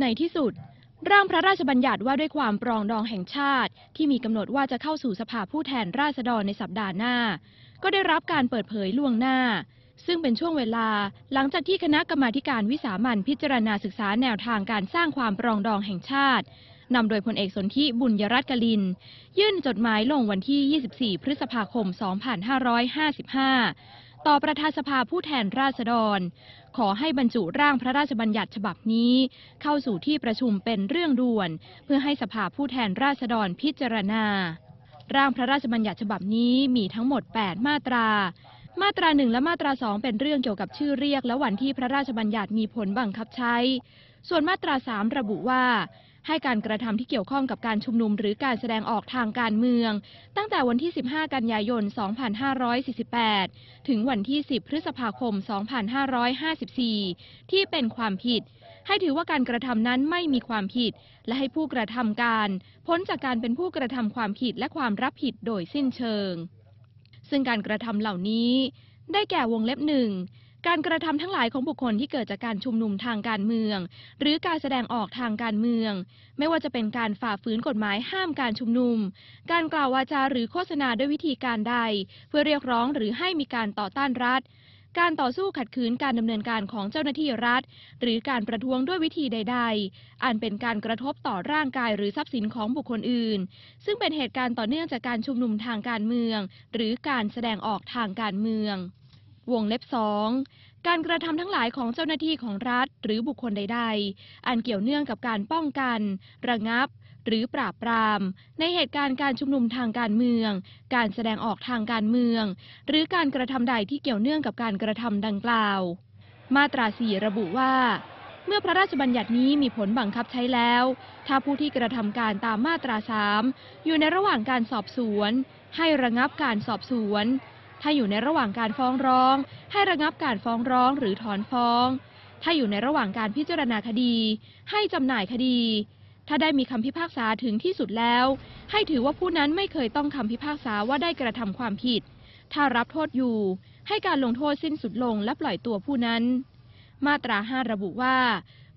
ในที่สุด ร่างพระราชบัญญัติว่าด้วยความปรองดองแห่งชาติ ที่มีกำหนดว่าจะเข้าสู่สภาผู้แทนราษฎรในสัปดาห์หน้า ก็ได้รับการเปิดเผยล่วงหน้า ซึ่งเป็นช่วงเวลาหลังจากที่คณะกรรมาการวิสามัญพิจารณาศึกษาแนวทางการสร้างความปรองดองแห่งชาตินำโดยพลเอกสนธิบุญยรัตน์กลิน ยื่นจดหมายลงวันที่ 24 พฤษภาคม 2555ต่อประธานสภาผู้แทนราษฎร ขอให้บรรจุร่างพระราชบัญญัติฉบับนี้ เข้าสู่ที่ประชุมเป็นเรื่องด่วน เพื่อให้สภาผู้แทนราษฎรพิจารณา ร่างพระราชบัญญัติฉบับนี้มีทั้งหมด8มาตรา มาตราหนึ่งและมาตราสองเป็นเรื่องเกี่ยวกับชื่อเรียกและวันที่พระราชบัญญัติมีผลบังคับใช้ ส่วนมาตราสามระบุว่าให้การกระทำที่เกี่ยวข้องกับการชุมนุมหรือการแสดงออกทางการเมือง ตั้งแต่วันที่ 15 กันยายน 2548 ถึงวันที่ 10 พฤษภาคม 2554 ที่เป็นความผิด ให้ถือว่าการกระทำนั้นไม่มีความผิด และให้ผู้กระทำการพ้นจากการเป็นผู้กระทำความผิดและความรับผิดโดยสิ้นเชิง ซึ่งการกระทำเหล่านี้ ได้แก่วงเล็บหนึ่งการกระทำทั้งหลายของบุคคลที่เกิดจากการชุมนุมทางการเมือง หรือการแสดงออกทางการเมือง ไม่ว่าจะเป็นการฝ่าฝืนกฎหมายห้ามการชุมนุม การกล่าววาจาหรือโฆษณาด้วยวิธีการใดเพื่อเรียกร้องหรือให้มีการต่อต้านรัฐ การต่อสู้ขัดขืนการดำเนินการของเจ้าหน้าที่รัฐ หรือการประท้วงด้วยวิธีใดๆ อันเป็นการกระทบต่อร่างกายหรือทรัพย์สินของบุคคลอื่น ซึ่งเป็นเหตุการณ์ต่อเนื่องจากการชุมนุมทางการเมือง หรือการแสดงออกทางการเมืองวงเล็บสองการกระทำทั้งหลายของเจ้าหน้าที่ของรัฐ หรือบุคคลใดๆ อันเกี่ยวเนื่องกับการป้องกัน ระงับ หรือปราบปรามในเหตุการณ์การชุมนุมทางการเมือง การแสดงออกทางการเมือง หรือการกระทำใดที่เกี่ยวเนื่องกับการกระทำดังกล่าว มาตราสี่ระบุว่าเมื่อพระราชบัญญัตินี้มีผลบังคับใช้แล้ว ถ้าผู้ที่กระทำการตามมาตราสามอยู่ในระหว่างการสอบสวนให้ระงับการสอบสวนถ้าอยู่ในระหว่างการฟ้องร้อง ให้ระงับการฟ้องร้องหรือถอนฟ้อง ถ้าอยู่ในระหว่างการพิจารณาคดี ให้จำหน่ายคดี ถ้าได้มีคำพิพากษาถึงที่สุดแล้ว ให้ถือว่าผู้นั้นไม่เคยต้องคำพิพากษาว่าได้กระทำความผิด ถ้ารับโทษอยู่ ให้การลงโทษสิ้นสุดลงและปล่อยตัวผู้นั้น มาตรา 5 ระบุว่า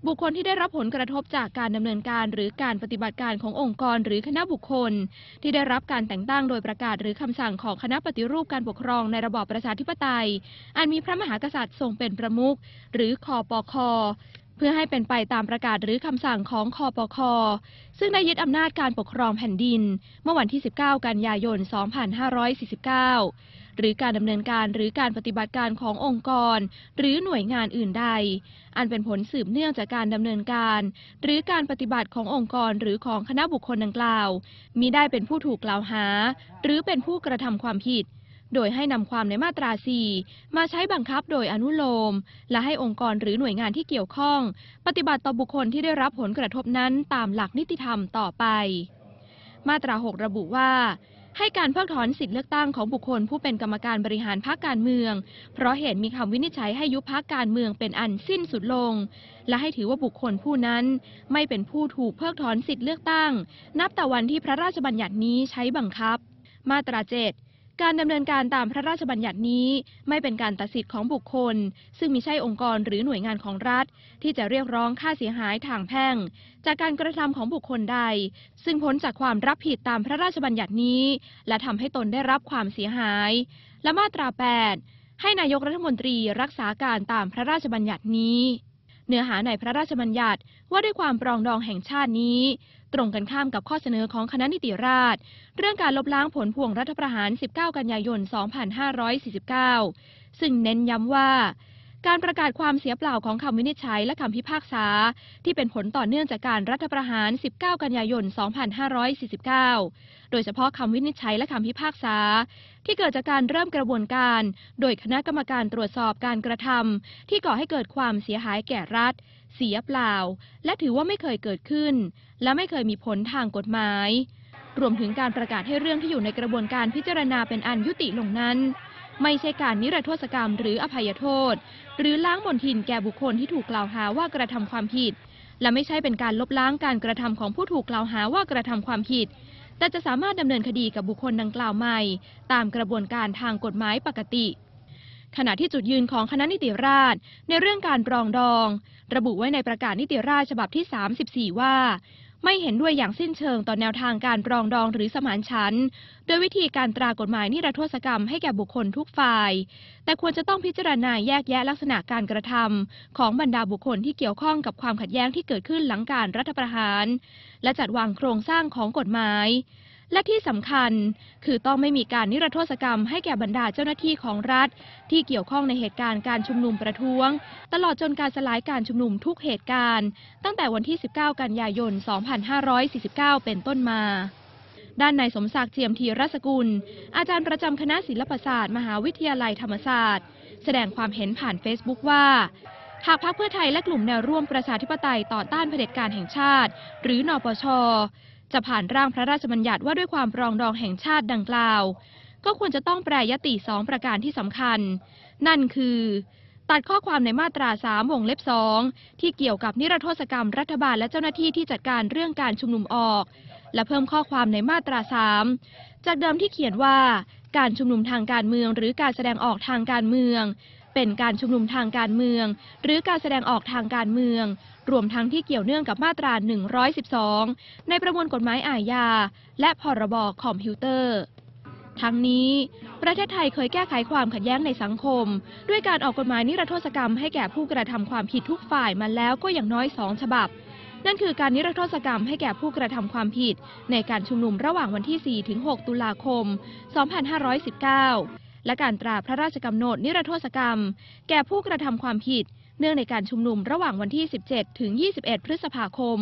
บุคคลที่ได้รับผลกระทบจากการดำเนินการหรือการปฏิบัติการขององค์กร หรือคณะบุคคล ที่ได้รับการแต่งตั้งโดยประกาศหรือคำสั่งของคณะปฏิรูปการปกครองในระบอบประชาธิปไตยอันมีพระมหากษัตริย์ทรงเป็นประมุขหรือคอปอคเพื่อให้เป็นไปตามประกาศหรือคำสั่งของคอปคอซึ่งได้ยึดอำนาจการปกครองแผ่นดิน เมื่อวันที่ 19กันยายน2549หรือการดำเนินการหรือการปฏิบัติการขององค์กร หรือหน่วยงานอื่นใด อันเป็นผลสืบเนื่องจากการดำเนินการ หรือการปฏิบัติขององค์กร หรือของคณะบุคคลดังกล่าวมีได้เป็นผู้ถูกกล่าวหา หรือเป็นผู้กระทำความผิดโดยให้นำความในมาตรา 4 มาใช้บังคับโดยอนุโลม และให้องค์กรหรือหน่วยงานที่เกี่ยวข้อง ปฏิบัติต่อบุคคลที่ได้รับผลกระทบนั้นตามหลักนิติธรรมต่อไป มาตรา 6 ระบุว่า ให้การเพิกถอนสิทธิเลือกตั้งของบุคคลผู้เป็นกรรมการบริหารพรรคการเมือง เพราะเหตุมีคำวินิจฉัยให้ยุบพรรคการเมืองเป็นอันสิ้นสุดลง และให้ถือว่าบุคคลผู้นั้นไม่เป็นผู้ถูกเพิกถอนสิทธิเลือกตั้ง นับแต่วันที่พระราชบัญญัตินี้ใช้บังคับ มาตราเจ็การดำเนินการตามพระราชบัญญัตินี้ไม่เป็นการตัดสิทธิ์ของบุคคล ซึ่งมิใช่องค์กรหรือหน่วยงานของรัฐ ที่จะเรียกร้องค่าเสียหายทางแพ่ง จากการกระทำของบุคคลใดซึ่งพ้นจากความรับผิดตามพระราชบัญญัตินี้ และทำให้ตนได้รับความเสียหาย และมาตรา8ให้นายกรัฐมนตรีรักษาการตามพระราชบัญญัตินี้เนื้อหาในพระราชบัญญัติ ว่าด้วยความปรองดองแห่งชาตินี้ ตรงกันข้ามกับข้อเสนอของคณะนิติราษฎรเรื่องการลบล้างผลพวงรัฐประหาร 19 กันยายน 2549 ซึ่งเน้นย้ำว่าการประกาศความเสียเปล่าของคำวินิจฉัยและคำพิพากษาที่เป็นผลต่อเนื่องจากการรัฐประหาร 19 กันยายน 2549 โดยเฉพาะคำวินิจฉัย และคำพิพากษา ที่เกิดจากการเริ่มกระบวนการ โดยคณะกรรมการตรวจสอบการกระทำที่ก่อให้เกิดความเสียหายแก่รัฐ เสียเปล่า และถือว่าไม่เคยเกิดขึ้น และไม่เคยมีผลทางกฎหมาย รวมถึงการประกาศให้เรื่องที่อยู่ในกระบวนการพิจารณาเป็นอันยุติลงนั้นไม่ใช่การนิรโทษกรรมหรืออภัยโทษ หรือล้างบนทินแก่บุคคลที่ถูกกล่าวหาว่ากระทำความผิด และไม่ใช่เป็นการลบล้างการกระทำของผู้ถูกกล่าวหาว่ากระทำความผิด แต่จะสามารถดำเนินคดีกับบุคคลดังกล่าวใหม่ ตามกระบวนการทางกฎหมายปกติ ขณะที่จุดยืนของคณะนิติราษฎรในเรื่องการปรองดอง ระบุไว้ในประกาศนิติราษฎรฉบับที่34ว่าไม่เห็นด้วยอย่างสิ้นเชิงต่อแนวทางการปรองดองหรือสมานฉันท์โดยวิธีการตรากฎหมาย นิรโทษกรรมให้แก่บุคคลทุกฝ่าย แต่ควรจะต้องพิจารณาแยกแยะลักษณะการกระทำ ของบรรดาบุคคลที่เกี่ยวข้องกับความขัดแย้งที่เกิดขึ้นหลังการรัฐประหาร และจัดวางโครงสร้างของกฎหมายและที่สำคัญคือต้องไม่มีการนิรโทษกรรมให้แก่บรรดาเจ้าหน้าที่ของรัฐ ที่เกี่ยวข้องในเหตุการณ์การชุมนุมประท้วง ตลอดจนการสลายการชุมนุมทุกเหตุการณ์ตั้งแต่วันที่ 19 กันยายน 2549 เป็นต้นมา ด้านนายสมศักดิ์เจียมทีรัศกุล อาจารย์ประจำคณะศิลปศาสตร์มหาวิทยาลัยธรรมศาสตร์ แสดงความเห็นผ่านเฟซบุ๊กว่า หากพรรคเพื่อไทยและกลุ่มแนวร่วมประชาธิปไตยต่อต้านเผด็จการแห่งชาติ หรือนปชจะผ่านร่างพระราชบัญญัติว่าด้วยความปรองดองแห่งชาติดังกล่าว ก็ควรจะต้องแปรยติสองประการที่สำคัญ นั่นคือ ตัดข้อความในมาตราสามวงเล็บสองที่เกี่ยวกับนิรโทษกรรมรัฐบาลและเจ้าหน้าที่ที่จัดการเรื่องการชุมนุมออก และเพิ่มข้อความในมาตราสามจากเดิมที่เขียนว่าการชุมนุมทางการเมืองหรือการแสดงออกทางการเมืองเป็นการชุมนุมทางการเมือง หรือการแสดงออกทางการเมือง รวมทั้งที่เกี่ยวเนื่องกับมาตรา 112 ในประมวลกฎหมายอาญาและพรบคอมพิวเตอร์ ทั้งนี้ ประเทศไทยเคยแก้ไขความขัดแย้งในสังคม ด้วยการออกกฎหมายนิรโทษกรรมให้แก่ผู้กระทำความผิดทุกฝ่ายมาแล้วก็อย่างน้อยสองฉบับ นั่นคือการนิรโทษกรรมให้แก่ผู้กระทำความผิด ในการชุมนุมระหว่างวันที่ 4 ถึง6ตุลาคม 2519และการตราพระราชกำหนดนิรโทษกรรม แก่ผู้กระทำความผิด เนื่องในการชุมนุมระหว่างวันที่ 17 ถึง 21 พฤษภาคม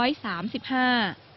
2535